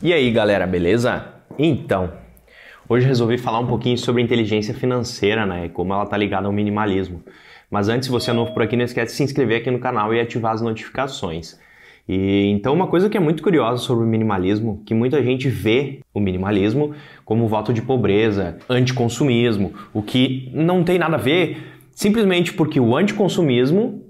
E aí galera, beleza? Então, hoje resolvi falar um pouquinho sobre inteligência financeira, né? E como ela tá ligada ao minimalismo. Mas antes, se você é novo por aqui, não esquece de se inscrever aqui no canal e ativar as notificações. E então uma coisa que é muito curiosa sobre o minimalismo, que muita gente vê o minimalismo como voto de pobreza, anticonsumismo, o que não tem nada a ver, simplesmente porque o anticonsumismo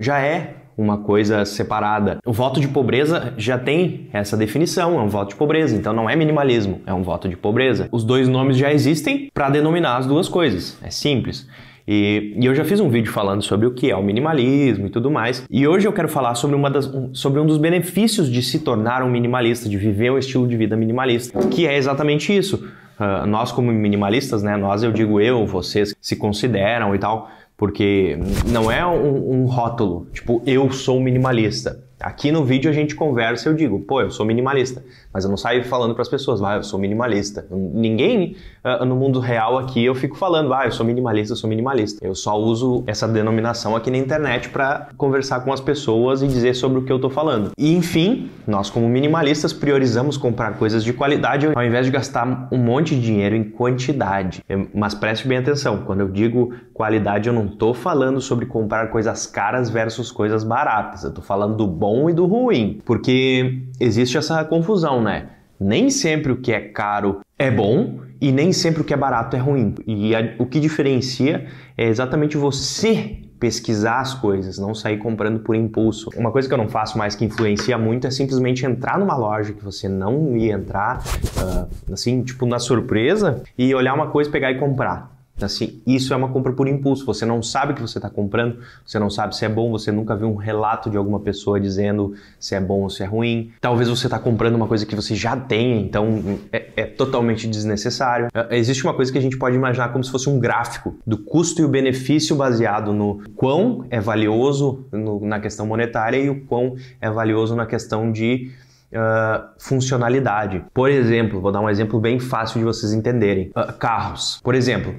já é uma coisa separada. O voto de pobreza já tem essa definição, é um voto de pobreza, então não é minimalismo, é um voto de pobreza. Os dois nomes já existem para denominar as duas coisas, é simples. E, e, eu já fiz um vídeo falando sobre o que é o minimalismo e tudo mais. E hoje eu quero falar sobre, uma das, um, sobre um dos benefícios de se tornar um minimalista, de viver um estilo de vida minimalista, que é exatamente isso. Uh, nós, como minimalistas, né, nós, eu digo eu, vocês se consideram e tal, porque não é um, um rótulo, tipo, eu sou minimalista. Aqui no vídeo a gente conversa, eu digo, pô, eu sou minimalista, mas eu não saio falando para as pessoas, vai, ah, eu sou minimalista. Ninguém ah, no mundo real aqui eu fico falando, ah, eu sou minimalista, eu sou minimalista. Eu só uso essa denominação aqui na internet para conversar com as pessoas e dizer sobre o que eu tô falando. E enfim, nós como minimalistas priorizamos comprar coisas de qualidade ao invés de gastar um monte de dinheiro em quantidade. É, mas preste bem atenção, quando eu digo qualidade, eu não tô falando sobre comprar coisas caras versus coisas baratas. Eu tô falando do bom e do ruim, porque existe essa confusão, né? Nem sempre o que é caro é bom e nem sempre o que é barato é ruim. E a, o que diferencia é exatamente você pesquisar as coisas, não sair comprando por impulso. Uma coisa que eu não faço mais que influencia muito é simplesmente entrar numa loja que você não ia entrar, uh, assim, tipo na surpresa, e olhar uma coisa, pegar e comprar. Então, assim, isso é uma compra por impulso. Você não sabe o que você está comprando, você não sabe se é bom, você nunca viu um relato de alguma pessoa dizendo se é bom ou se é ruim. Talvez você está comprando uma coisa que você já tem, então é, é totalmente desnecessário. É, existe uma coisa que a gente pode imaginar como se fosse um gráfico do custo e o benefício baseado no quão é valioso no, na questão monetária e o quão é valioso na questão de Uh, funcionalidade. Por exemplo, vou dar um exemplo bem fácil de vocês entenderem: uh, carros. Por exemplo,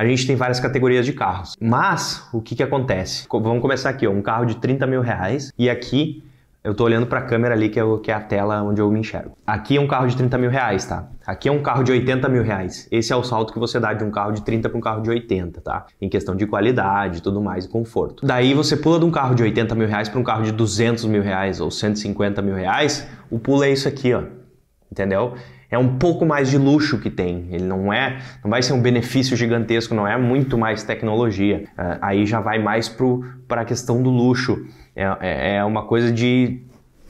a gente tem várias categorias de carros. Mas o que, que acontece? Vamos começar aqui, ó, um carro de 30 mil reais e aqui eu tô olhando para a câmera ali, que é, o, que é a tela onde eu me enxergo. Aqui é um carro de 30 mil reais, tá? Aqui é um carro de 80 mil reais. Esse é o salto que você dá de um carro de 30 para um carro de 80, tá? Em questão de qualidade, tudo mais, conforto. Daí você pula de um carro de 80 mil reais para um carro de 200 mil reais ou 150 mil reais. O pulo é isso aqui, ó. Entendeu? é um pouco mais de luxo que tem. Ele não é, não vai ser um benefício gigantesco, não é muito mais tecnologia. Ah, aí já vai mais para a questão do luxo. É, é, é uma coisa de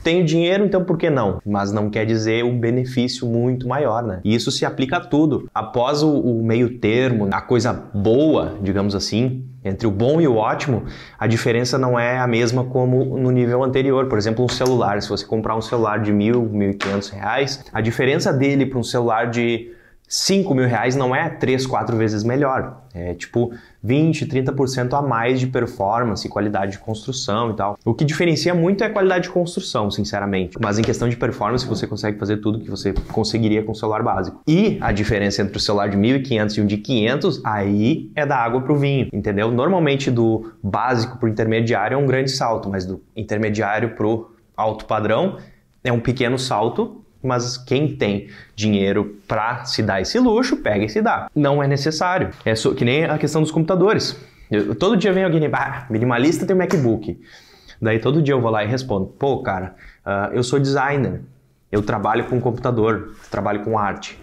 tenho dinheiro, então por que não? Mas não quer dizer um benefício muito maior, né? E isso se aplica a tudo. Após o, o meio termo, a coisa boa, digamos assim, entre o bom e o ótimo, a diferença não é a mesma como no nível anterior. Por exemplo, um celular. Se você comprar um celular de mil, mil e quinhentos reais, a diferença dele para um celular de 5 mil reais não é 3, 4 vezes melhor. É tipo 20, 30% a mais de performance, qualidade de construção e tal. O que diferencia muito é a qualidade de construção, sinceramente. Mas em questão de performance, você consegue fazer tudo que você conseguiria com o celular básico. E a diferença entre o celular de 1.500 e um de 500, aí é da água para o vinho, entendeu? Normalmente do básico para o intermediário é um grande salto, mas do intermediário para o alto padrão é um pequeno salto mas quem tem dinheiro para se dar esse luxo, pega e se dá. Não é necessário. É só, que nem a questão dos computadores. Eu, todo dia vem alguém e ah, minimalista tem MacBook. Daí todo dia eu vou lá e respondo: pô, cara, uh, eu sou designer, eu trabalho com computador, trabalho com arte.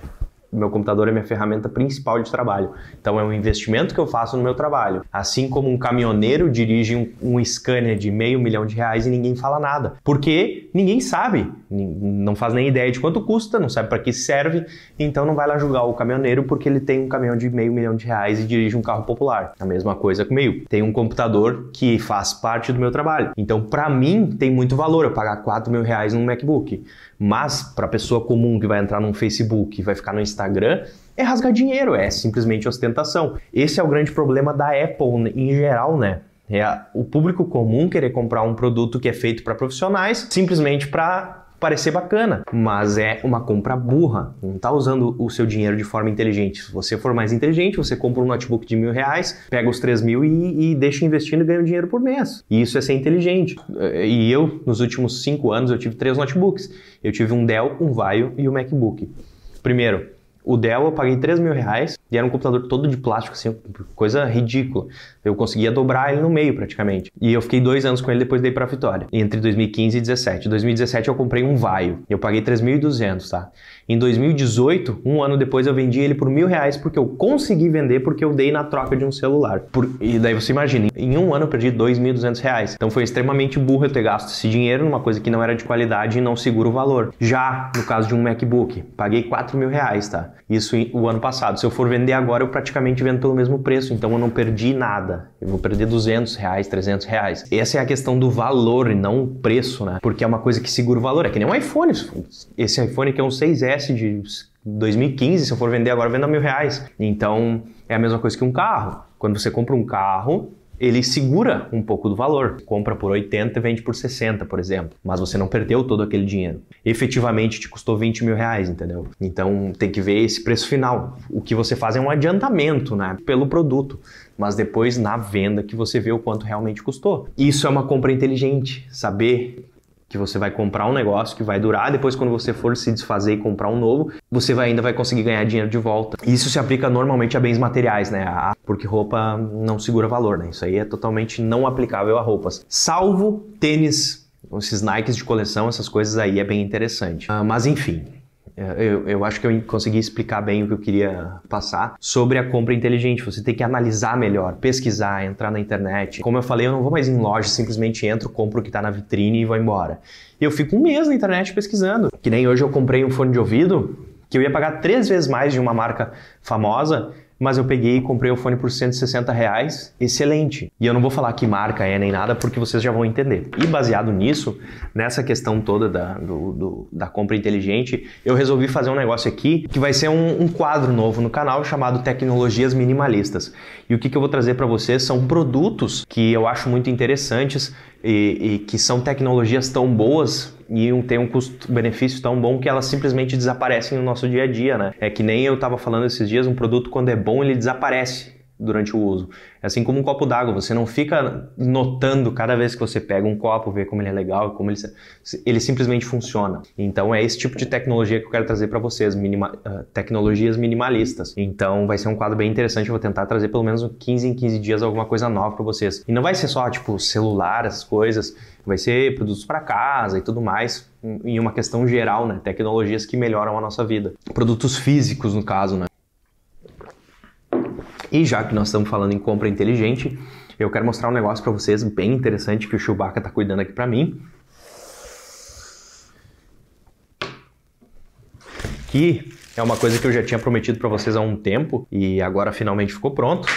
Meu computador é minha ferramenta principal de trabalho. Então é um investimento que eu faço no meu trabalho. Assim como um caminhoneiro dirige um, um scanner de meio milhão de reais e ninguém fala nada. Porque ninguém sabe, não faz nem ideia de quanto custa, não sabe para que serve, então não vai lá julgar o caminhoneiro porque ele tem um caminhão de meio milhão de reais e dirige um carro popular. A mesma coisa comigo. Tem um computador que faz parte do meu trabalho. Então, para mim, tem muito valor eu pagar 4 mil reais num MacBook. Mas, para pessoa comum que vai entrar num Facebook, vai ficar no Instagram, é rasgar dinheiro, é simplesmente ostentação. Esse é o grande problema da Apple em geral, né? É o público comum querer comprar um produto que é feito para profissionais simplesmente para parecer bacana, mas é uma compra burra. Não está usando o seu dinheiro de forma inteligente. Se você for mais inteligente, você compra um notebook de mil reais, pega os três mil e, e deixa investindo e ganha um dinheiro por mês. E isso é ser inteligente. E eu, nos últimos cinco anos, eu tive três notebooks. Eu tive um Dell, um Vaio e um MacBook. Primeiro, o Dell eu paguei três mil reais, e era um computador todo de plástico, assim, coisa ridícula. Eu conseguia dobrar ele no meio praticamente. E eu fiquei dois anos com ele, depois dei pra Vitória. Entre 2015 e 2017. Em 2017 eu comprei um Vaio. Eu paguei 3.200, tá? Em 2018, um ano depois, eu vendi ele por mil reais porque eu consegui vender porque eu dei na troca de um celular. Por... E daí você imagina, em um ano eu perdi 2.200 reais. Então foi extremamente burro eu ter gasto esse dinheiro numa coisa que não era de qualidade e não segura o valor. Já no caso de um MacBook, paguei 4 mil reais, tá? Isso o ano passado. Se eu for vender vender agora, eu praticamente vendo pelo mesmo preço, então eu não perdi nada. Eu vou perder 200 reais, 300 reais. Essa é a questão do valor e não o preço, né? Porque é uma coisa que segura o valor. É que nem um iPhone. Esse iPhone que é um 6S de 2015, se eu for vender agora, eu vendo a mil reais. Então, é a mesma coisa que um carro. Quando você compra um carro, ele segura um pouco do valor. Compra por 80 e vende por 60, por exemplo. Mas você não perdeu todo aquele dinheiro. Efetivamente te custou 20 mil reais, entendeu? Então tem que ver esse preço final. O que você faz é um adiantamento né, pelo produto. Mas depois na venda que você vê o quanto realmente custou. Isso é uma compra inteligente. Saber que você vai comprar um negócio que vai durar, depois quando você for se desfazer e comprar um novo, você vai, ainda vai conseguir ganhar dinheiro de volta. E isso se aplica normalmente a bens materiais, né? A, porque roupa não segura valor, né? Isso aí é totalmente não aplicável a roupas. Salvo tênis, esses Nikes de coleção, essas coisas aí é bem interessante. Ah, mas enfim, é, eu, eu, acho que eu consegui explicar bem o que eu queria passar sobre a compra inteligente. Você tem que analisar melhor, pesquisar, entrar na internet. Como eu falei, eu não vou mais em loja, simplesmente entro, compro o que está na vitrine e vou embora. Eu fico um mês na internet pesquisando. Que nem hoje eu comprei um fone de ouvido que eu ia pagar três vezes mais de uma marca famosa mas eu peguei e comprei o fone por 160 reais, excelente. E eu não vou falar que marca é nem nada, porque vocês já vão entender. E baseado nisso, nessa questão toda da, do, do, da compra inteligente, eu resolvi fazer um negócio aqui que vai ser um, um quadro novo no canal chamado Tecnologias Minimalistas. E o que, que eu vou trazer para vocês são produtos que eu acho muito interessantes e, e que são tecnologias tão boas e um, tem um custo-benefício tão bom que elas simplesmente desaparecem no nosso dia a dia, né? É que nem eu estava falando esses dias, um produto quando é bom ele desaparece durante o uso. É assim como um copo d'água, você não fica notando cada vez que você pega um copo, ver como ele é legal, como ele, ele simplesmente funciona. Então é esse tipo de tecnologia que eu quero trazer para vocês, minima, uh, tecnologias minimalistas. Então vai ser um quadro bem interessante, eu vou tentar trazer pelo menos 15 em 15 dias alguma coisa nova para vocês. E não vai ser só tipo celular, essas coisas, vai ser produtos para casa e tudo mais, em uma questão geral, né? Tecnologias que melhoram a nossa vida. Produtos físicos, no caso, né? E já que nós estamos falando em compra inteligente, eu quero mostrar um negócio para vocês bem interessante que o Chewbacca está cuidando aqui para mim. Que é uma coisa que eu já tinha prometido para vocês há um tempo e agora finalmente ficou pronto.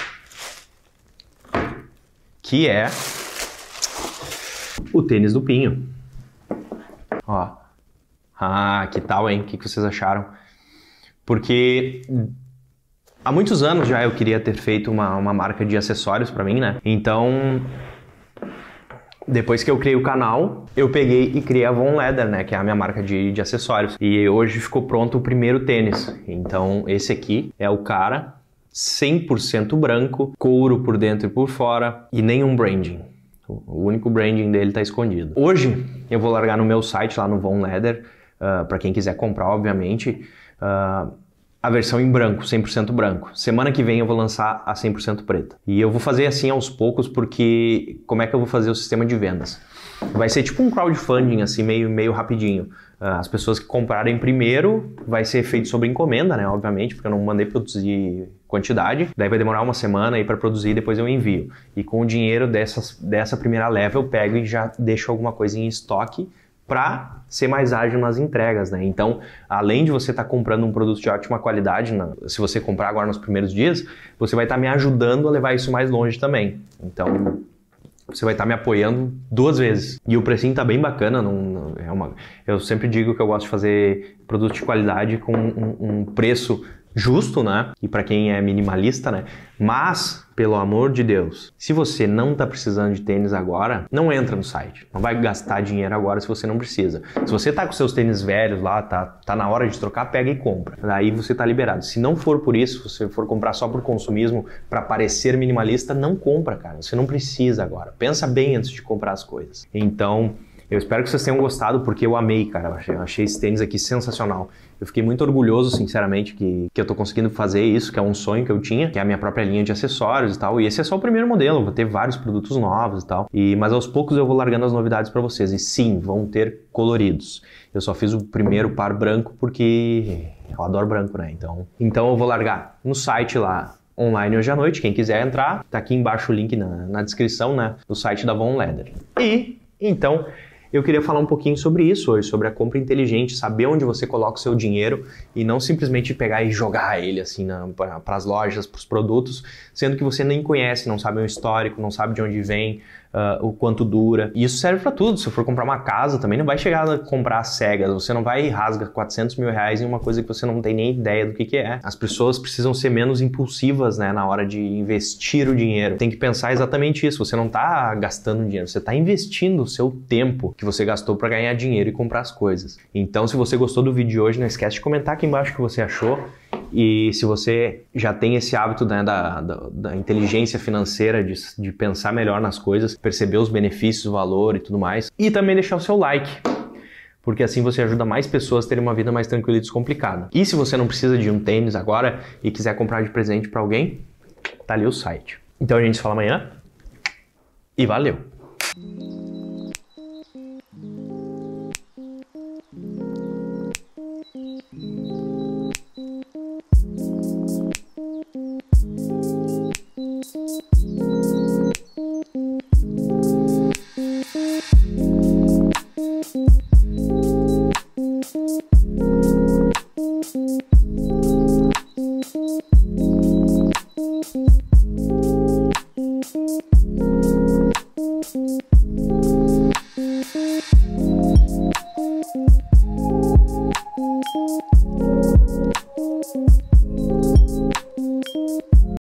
Que é o tênis do Pinho. Ó. Ah, que tal, hein? O que vocês acharam? Porque Há muitos anos já eu queria ter feito uma, uma marca de acessórios para mim, né? Então, depois que eu criei o canal, eu peguei e criei a Von Leather, né? Que é a minha marca de, de acessórios. E hoje ficou pronto o primeiro tênis. Então, esse aqui é o cara 100% branco, couro por dentro e por fora e nenhum branding. O único branding dele está escondido. Hoje eu vou largar no meu site lá no Von Leather, uh, ah, para quem quiser comprar, obviamente. Uh, a versão em branco, 100% branco. Semana que vem eu vou lançar a 100% preta. E eu vou fazer assim aos poucos, porque como é que eu vou fazer o sistema de vendas? Vai ser tipo um crowdfunding, assim, meio, meio rapidinho. Ah, as pessoas que comprarem primeiro, vai ser feito sobre encomenda, né? Obviamente, porque eu não mandei produzir quantidade. Daí vai demorar uma semana aí para produzir, depois eu envio. E com o dinheiro dessas, dessa primeira leva eu pego e já deixo alguma coisa em estoque para ser mais ágil nas entregas, né? Então, além de você estar tá comprando um produto de ótima qualidade, né? se você comprar agora nos primeiros dias, você vai estar tá me ajudando a levar isso mais longe também. Então, você vai estar tá me apoiando duas vezes. E o precinho tá bem bacana, não, não é uma, eu sempre digo que eu gosto de fazer produto de qualidade com um, um preço justo, né? E para quem é minimalista, né? Mas, pelo amor de Deus, se você não tá precisando de tênis agora, não entra no site. Não vai gastar dinheiro agora se você não precisa. Se você tá com seus tênis velhos lá, tá, tá na hora de trocar, pega e compra. Daí você tá liberado. Se não for por isso, se você for comprar só por consumismo, para parecer minimalista, não compra, cara. Você não precisa agora. Pensa bem antes de comprar as coisas. Então, eu espero que vocês tenham gostado, porque eu amei, cara. Eu achei, eu achei esse tênis aqui sensacional. Eu fiquei muito orgulhoso, sinceramente, que, que eu tô conseguindo fazer isso, que é um sonho que eu tinha, que é a minha própria linha de acessórios e tal. E esse é só o primeiro modelo, vou ter vários produtos novos e tal. E, mas aos poucos eu vou largando as novidades para vocês. E sim, vão ter coloridos. Eu só fiz o primeiro par branco porque eu adoro branco, né? Então, então eu vou largar no site lá online hoje à noite. Quem quiser entrar, tá aqui embaixo o link na, na descrição, né? Do site da Von Leather. E então eu queria falar um pouquinho sobre isso hoje, sobre a compra inteligente, saber onde você coloca o seu dinheiro e não simplesmente pegar e jogar ele assim para as lojas, para os produtos, sendo que você nem conhece, não sabe o histórico, não sabe de onde vem, Uh, o quanto dura. E isso serve para tudo. Se for comprar uma casa, também não vai chegar a comprar cegas. Você não vai rasgar 400 mil reais em uma coisa que você não tem nem ideia do que, que é. As pessoas precisam ser menos impulsivas né, na hora de investir o dinheiro. Tem que pensar exatamente isso. Você não está gastando dinheiro, você está investindo o seu tempo que você gastou para ganhar dinheiro e comprar as coisas. Então, se você gostou do vídeo de hoje, não esquece de comentar aqui embaixo o que você achou. E se você já tem esse hábito né, da, da, da, inteligência financeira, de, de pensar melhor nas coisas, perceber os benefícios, o valor e tudo mais. E também deixar o seu like porque assim você ajuda mais pessoas a terem uma vida mais tranquila e descomplicada. E se você não precisa de um tênis agora e quiser comprar de presente para alguém, tá ali o site. Então a gente se fala amanhã e valeu!